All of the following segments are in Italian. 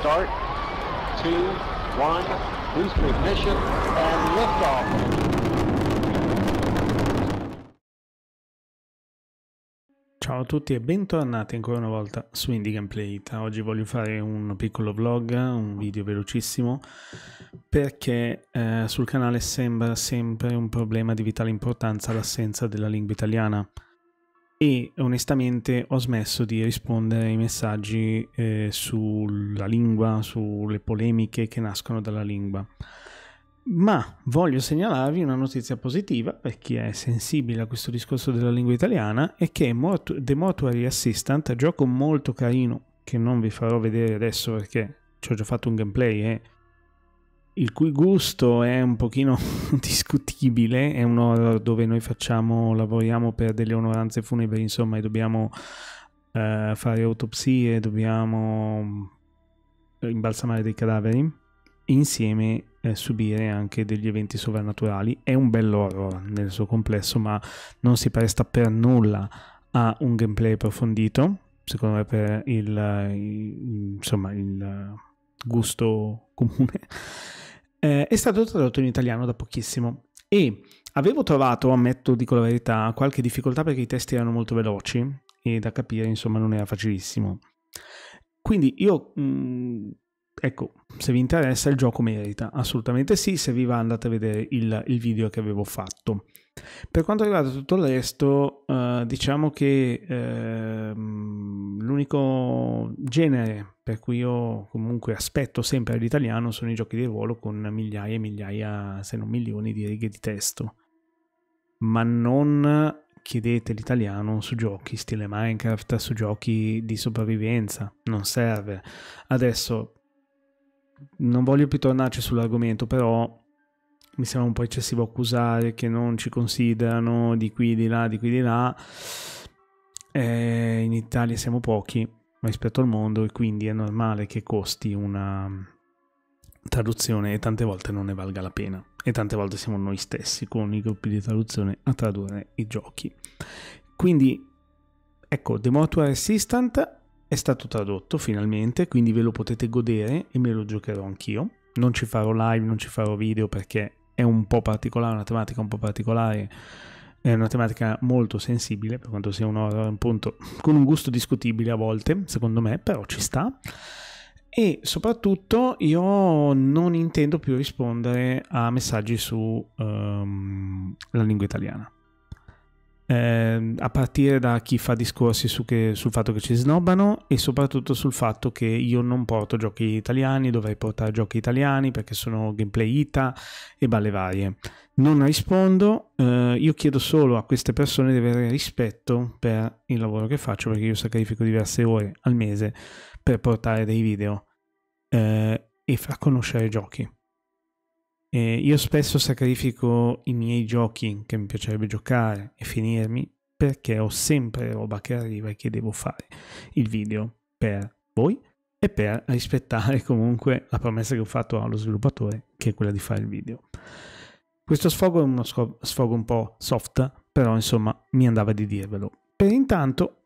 start, two, one, boost ignition, and liftoff. Ciao a tutti e bentornati ancora una volta su Indie Gameplay. Oggi voglio fare un piccolo vlog, un video velocissimo, perché eh, sul canale sembra sempre un problema di vitale importanza l'assenza della lingua italiana e onestamente ho smesso di rispondere ai messaggi eh, sulla lingua, sulle polemiche che nascono dalla lingua. Ma voglio segnalarvi una notizia positiva per chi è sensibile a questo discorso della lingua italiana è che The Mortuary Assistant, gioco molto carino che non vi farò vedere adesso perché ci ho già fatto un gameplay e eh il cui gusto è un pochino discutibile, è un horror dove noi facciamo, lavoriamo per delle onoranze funebri, insomma, e dobbiamo eh, fare autopsie, dobbiamo mm, imbalsamare dei cadaveri, insieme eh, subire anche degli eventi sovrannaturali. È un bell'horror nel suo complesso, ma non si presta per nulla a un gameplay approfondito, secondo me per il, insomma, il gusto comune eh, è stato tradotto in italiano da pochissimo e avevo trovato, ammetto, dico la verità, qualche difficoltà perché i testi erano molto veloci e da capire insomma non era facilissimo. Quindi io mh, mm, Ecco, se vi interessa il gioco merita, assolutamente sì, se vi va andate a vedere il, il video che avevo fatto. Per quanto riguarda tutto il resto, eh, diciamo che eh, l'unico genere per cui io comunque aspetto sempre l'italiano sono i giochi di ruolo con migliaia e migliaia, se non milioni di righe di testo. Ma non chiedete l'italiano su giochi stile Minecraft, su giochi di sopravvivenza, non serve. Adesso non voglio più tornarci sull'argomento, però mi sembra un po' eccessivo accusare che non ci considerano di qui, di là, di qui, di là. Eh, in Italia siamo pochi rispetto al mondo e quindi è normale che costi una traduzione e tante volte non ne valga la pena e tante volte siamo noi stessi con i gruppi di traduzione a tradurre i giochi. Quindi ecco, The Mortuary Assistant è stato tradotto finalmente, quindi ve lo potete godere e me lo giocherò anch'io. Non ci farò live, non ci farò video perché è un po' particolare, una tematica un po' particolare, è una tematica molto sensibile, per quanto sia un horror appunto con un gusto discutibile a volte, secondo me, però ci sta. E soprattutto io non intendo più rispondere a messaggi sulla ehm, um, lingua italiana eh, a partire da chi fa discorsi su che, sul fatto che ci snobbano e soprattutto sul fatto che io non porto giochi italiani, dovrei portare giochi italiani perché sono gameplay ITA e balle varie. Non rispondo, eh, io chiedo solo a queste persone di avere rispetto per il lavoro che faccio perché io sacrifico diverse ore al mese per portare dei video eh, e far conoscere giochi. Eh, io spesso sacrifico i miei giochi che mi piacerebbe giocare e finirmi perché ho sempre roba che arriva e che devo fare il video per voi e per rispettare comunque la promessa che ho fatto allo sviluppatore che è quella di fare il video. Questo sfogo è uno sfogo un po' soft, però insomma mi andava di dirvelo. Per intanto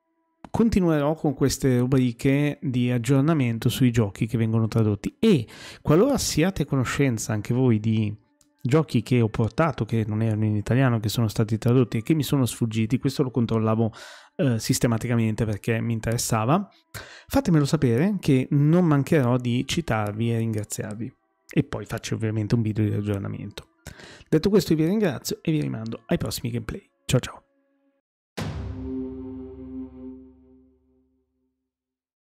continuerò con queste rubriche di aggiornamento sui giochi che vengono tradotti e qualora siate a conoscenza anche voi di giochi che ho portato che non erano in italiano, che sono stati tradotti e che mi sono sfuggiti, questo lo controllavo eh, sistematicamente perché mi interessava, fatemelo sapere che non mancherò di citarvi e ringraziarvi. E poi faccio ovviamente un video di aggiornamento. Detto questo vi ringrazio e vi rimando ai prossimi gameplay. Ciao ciao!